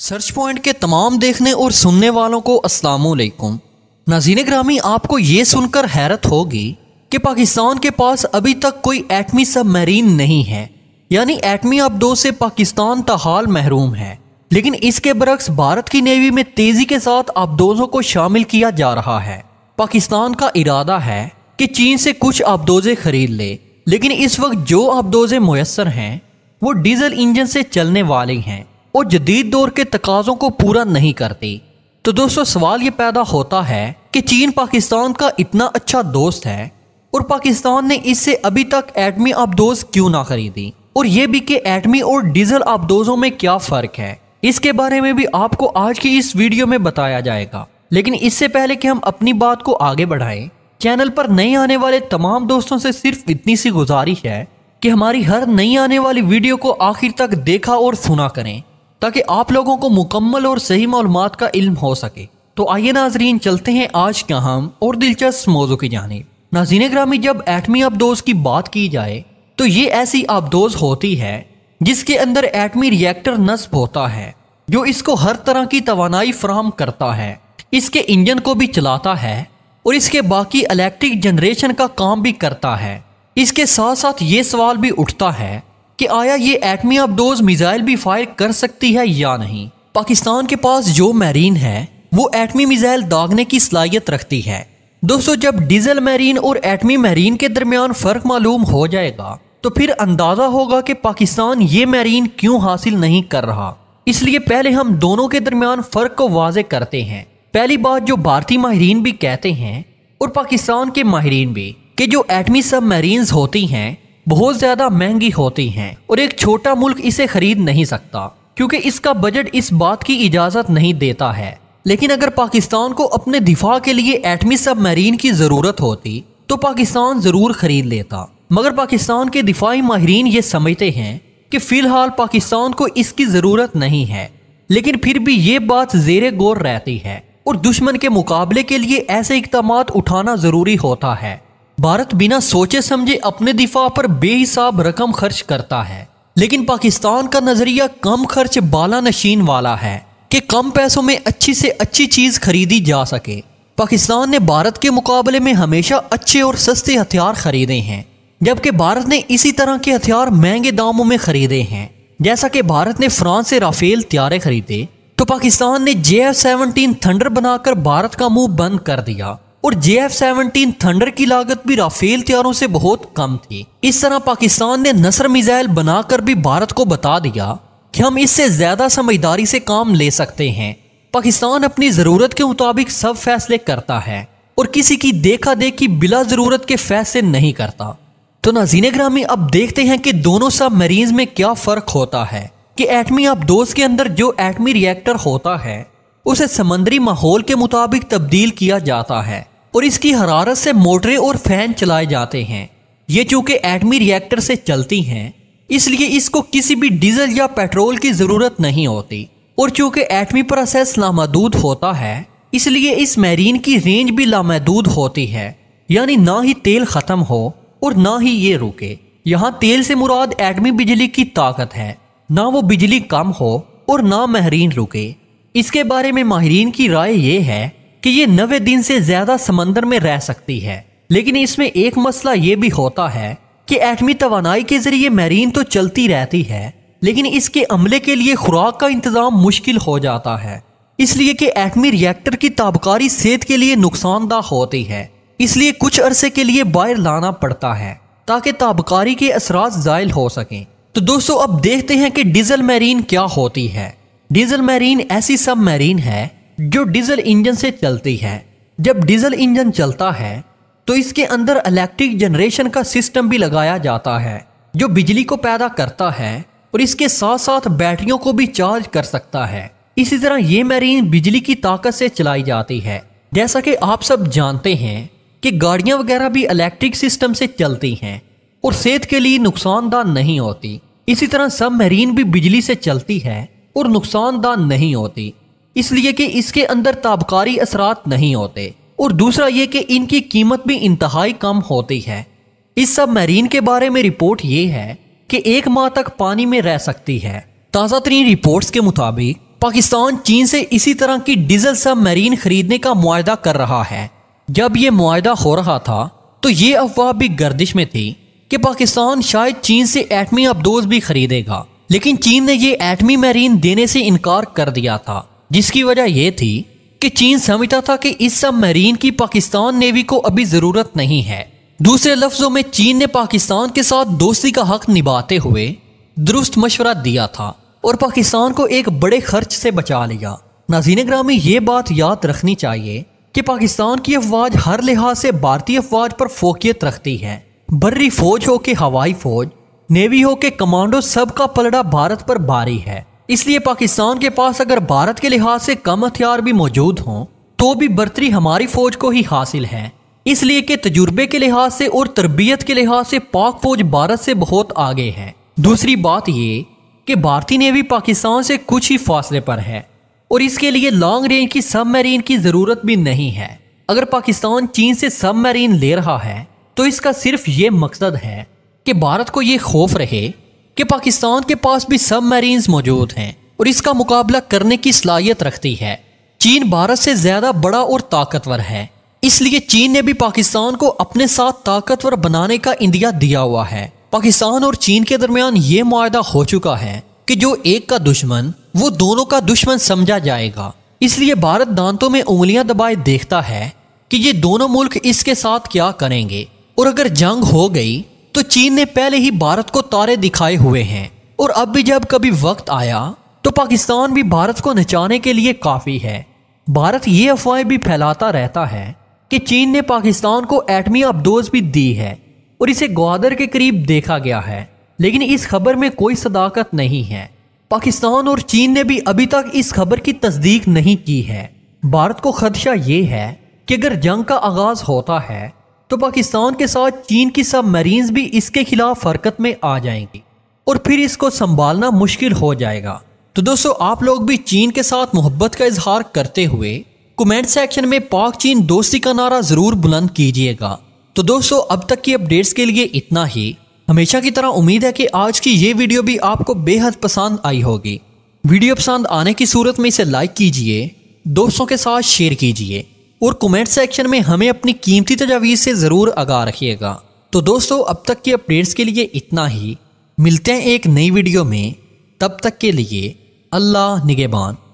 search point के तमाम देखने और सुनने वालों को असलकुम नाजीन ग्रामी आपको ये सुनकर हैरत होगी कि पाकिस्तान के पास अभी तक कोई एटमी सबमरीन नहीं है यानी एटमी अब दो से पाकिस्तान तहाल महरूम है लेकिन इसके बरक्स भारत की नेवी में तेज़ी के साथ आबदोजों को शामिल किया जा रहा है पाकिस्तान का इरादा है कि चीन से कुछ आबदोजे खरीद ले लेकिन इस वक्त जो आबदोजे मैसर हैं वो डीजल इंजन से चलने वाले हैं वो जदीद दौर के तकाजों को पूरा नहीं करती तो दोस्तों सवाल ये पैदा होता है कि चीन पाकिस्तान का इतना अच्छा दोस्त है और पाकिस्तान ने इससे अभी तक एटमी आबदोज क्यों ना खरीदी और ये भी कि एटमी और डीजल आबदोजों में क्या फ़र्क है इसके बारे में भी आपको आज की इस वीडियो में बताया जाएगा लेकिन इससे पहले कि हम अपनी बात को आगे बढ़ाएं चैनल पर नए आने वाले तमाम दोस्तों से सिर्फ इतनी सी गुजारिश है कि हमारी हर नई आने वाली वीडियो को आखिर तक देखा और सुना करें ताकि आप लोगों को मुकम्मल और सही मालूम का इल्म हो सके तो आइए नाजरीन चलते हैं आज के हम और दिलचस्प मौजु की जानब नाजीन ग्रामी जब एटमी आबदोज की बात की जाए तो ये ऐसी आबदोज होती है जिसके अंदर एटमी रिएक्टर नस्ब होता है जो इसको हर तरह की तोानाई फ्राहम करता है इसके इंजन को भी चलाता है और इसके बाकी इलेक्ट्रिक जनरेशन का काम भी करता है इसके साथ साथ ये सवाल भी उठता है कि आया ये एटमी ऑफ डोज भी फायर कर सकती है या नहीं पाकिस्तान के पास जो मैरीन है वो एटमी मिज़ाइल दागने की सलाहियत रखती है दोस्तों जब डीजल मैरीन और एटमी मैरीन के दरमियान फ़र्क मालूम हो जाएगा तो फिर अंदाज़ा होगा कि पाकिस्तान ये मैरीन क्यों हासिल नहीं कर रहा इसलिए पहले हम दोनों के दरमियान फ़र्क को वाजे करते हैं पहली बात जो भारतीय माहरीन भी कहते हैं और पाकिस्तान के माहरीन भी कि जो एटमी सब होती हैं बहुत ज्यादा महंगी होती हैं और एक छोटा मुल्क इसे खरीद नहीं सकता क्योंकि इसका बजट इस बात की इजाजत नहीं देता है लेकिन अगर पाकिस्तान को अपने दिफा के लिए एटमी सबमरीन की ज़रूरत होती तो पाकिस्तान ज़रूर खरीद लेता मगर पाकिस्तान के दिफाही माहरीन ये समझते हैं कि फ़िलहाल पाकिस्तान को इसकी ज़रूरत नहीं है लेकिन फिर भी ये बात जेर गौर रहती है और दुश्मन के मुकाबले के लिए ऐसे इकदाम उठाना ज़रूरी होता है भारत बिना सोचे समझे अपने दिफा पर बेहिसाब रकम खर्च करता है लेकिन पाकिस्तान का नजरिया कम खर्च बाला नशीन वाला है कि कम पैसों में अच्छी से अच्छी चीज खरीदी जा सके पाकिस्तान ने भारत के मुकाबले में हमेशा अच्छे और सस्ते हथियार खरीदे हैं जबकि भारत ने इसी तरह के हथियार महंगे दामों में खरीदे हैं जैसा कि भारत ने फ्रांस से राफेल त्यारे खरीदे तो पाकिस्तान ने जे एफ सेवनटीन थंडर बनाकर भारत का मुंह बंद कर दिया और जे एफ सेवनटीन थंडर की लागत भी राफेल तैयारों से बहुत कम थी इस तरह पाकिस्तान ने नसर मिजाइल बनाकर भी भारत को बता दिया कि हम इससे ज्यादा समझदारी से काम ले सकते हैं पाकिस्तान अपनी जरूरत के मुताबिक सब फैसले करता है और किसी की देखा देखी बिला जरूरत के फैसले नहीं करता तो नाजीन ग्रामी अब देखते हैं कि दोनों सब मरीज में क्या फर्क होता है कि एटमी दोस्त के अंदर जो एटमी रिएक्टर होता है उसे समंदरी माहौल के मुताबिक तब्दील किया जाता है और इसकी हरारत से मोटरें और फैन चलाए जाते हैं ये चूँकि एटमी रिएक्टर से चलती हैं इसलिए इसको किसी भी डीजल या पेट्रोल की ज़रूरत नहीं होती और चूँकि एटमी प्रोसेस लामहदूद होता है इसलिए इस मैरीन की रेंज भी लामहदूद होती है यानी ना ही तेल ख़त्म हो और ना ही ये रुके यहाँ तेल से मुराद एटमी बिजली की ताकत है ना वो बिजली कम हो और ना महरीन रुके इसके बारे में माहरीन की राय यह है कि ये नवे दिन से ज्यादा समंदर में रह सकती है लेकिन इसमें एक मसला ये भी होता है कि एटमी तो के जरिए मैरीन तो चलती रहती है लेकिन इसके अमले के लिए खुराक का इंतजाम मुश्किल हो जाता है इसलिए कि एटमी रिएक्टर की ताबकारी सेहत के लिए नुकसानदा होती है इसलिए कुछ अरसे के लिए बाहर लाना पड़ता है ताकि ताबकारी के असरा जायल हो सकें तो दोस्तों अब देखते हैं कि डीजल मैरीन क्या होती है डीजल मैरीन ऐसी सब मैरीन है जो डीजल इंजन से चलती है जब डीजल इंजन चलता है तो इसके अंदर इलेक्ट्रिक जनरेशन का सिस्टम भी लगाया जाता है जो बिजली को पैदा करता है और इसके साथ साथ बैटरियों को भी चार्ज कर सकता है इसी तरह ये मरीन बिजली की ताकत से चलाई जाती है जैसा कि आप सब जानते हैं कि गाड़ियां वगैरह भी इलेक्ट्रिक सिस्टम से चलती हैं और सेहत के लिए नुकसानदार नहीं होती इसी तरह सब मरीन भी बिजली से चलती है और नुकसानदार नहीं होती इसलिए कि इसके अंदर ताबकारी असरात नहीं होते और दूसरा ये कि इनकी कीमत भी इंतहाई कम होती है इस सब मैरीन के बारे में रिपोर्ट ये है कि एक माह तक पानी में रह सकती है ताज़ा तरीन रिपोर्ट के मुताबिक पाकिस्तान चीन से इसी तरह की डीजल सब मैरीन खरीदने का मुआदा कर रहा है जब ये मुआदा हो रहा था तो ये अफवाह भी गर्दिश में थी कि पाकिस्तान शायद चीन से एटमी अबदोज भी खरीदेगा लेकिन चीन ने ये एटमी मैरीन देने से इनकार कर दिया था जिसकी वजह यह थी कि चीन समझता था कि इस सब मरीन की पाकिस्तान नेवी को अभी जरूरत नहीं है दूसरे लफ्जों में चीन ने पाकिस्तान के साथ दोस्ती का हक निभाते हुए दुरुस्त मशवरा दिया था और पाकिस्तान को एक बड़े खर्च से बचा लिया नाजीन ग्रामी ये बात याद रखनी चाहिए कि पाकिस्तान की अफवाज हर लिहाज से भारतीय अफवाज पर फोकियत रखती है बर्री फौज हो के हवाई फौज नेवी हो के कमांडो सब का पलड़ा भारत पर भारी है इसलिए पाकिस्तान के पास अगर भारत के लिहाज से कम हथियार भी मौजूद हों तो भी बर्तरी हमारी फौज को ही हासिल है इसलिए कि तजुर्बे के लिहाज से और तरबियत के लिहाज से पाक फौज भारत से बहुत आगे है दूसरी बात ये कि भारतीय नेवी पाकिस्तान से कुछ ही फासले पर है और इसके लिए लॉन्ग रेंज की सबमरीन की ज़रूरत भी नहीं है अगर पाकिस्तान चीन से सबमरीन ले रहा है तो इसका सिर्फ ये मकसद है कि भारत को ये खौफ रहे कि पाकिस्तान के पास भी सबमरीन्स मौजूद हैं और इसका मुकाबला करने की सलाहियत रखती है चीन भारत से ज्यादा बड़ा और ताकतवर है इसलिए चीन ने भी पाकिस्तान को अपने साथ ताकतवर बनाने का इंदिया दिया हुआ है पाकिस्तान और चीन के दरमियान ये मुआदा हो चुका है कि जो एक का दुश्मन वो दोनों का दुश्मन समझा जाएगा इसलिए भारत दांतों में उंगलियां दबाए देखता है कि ये दोनों मुल्क इसके साथ क्या करेंगे और अगर जंग हो गई तो चीन ने पहले ही भारत को तारे दिखाए हुए हैं और अब भी जब कभी वक्त आया तो पाकिस्तान भी भारत को नचाने के लिए काफ़ी है भारत ये अफवाहें भी फैलाता रहता है कि चीन ने पाकिस्तान को एटमी अबदोज भी दी है और इसे ग्वादर के करीब देखा गया है लेकिन इस खबर में कोई सदाकत नहीं है पाकिस्तान और चीन ने भी अभी तक इस खबर की तस्दीक नहीं की है भारत को खदशा ये है कि अगर जंग का आगाज होता है तो पाकिस्तान के साथ चीन की सब मरीन्स भी इसके खिलाफ हरकत में आ जाएंगी और फिर इसको संभालना मुश्किल हो जाएगा तो दोस्तों आप लोग भी चीन के साथ मोहब्बत का इजहार करते हुए कमेंट सेक्शन में पाक चीन दोस्ती का नारा ज़रूर बुलंद कीजिएगा तो दोस्तों अब तक की अपडेट्स के लिए इतना ही हमेशा की तरह उम्मीद है कि आज की ये वीडियो भी आपको बेहद पसंद आई होगी वीडियो पसंद आने की सूरत में इसे लाइक कीजिए दोस्तों के साथ शेयर कीजिए और कमेंट सेक्शन में हमें अपनी कीमती तजावीज़ से ज़रूर आगा रखिएगा तो दोस्तों अब तक की अपडेट्स के लिए इतना ही मिलते हैं एक नई वीडियो में तब तक के लिए अल्लाह निगेबान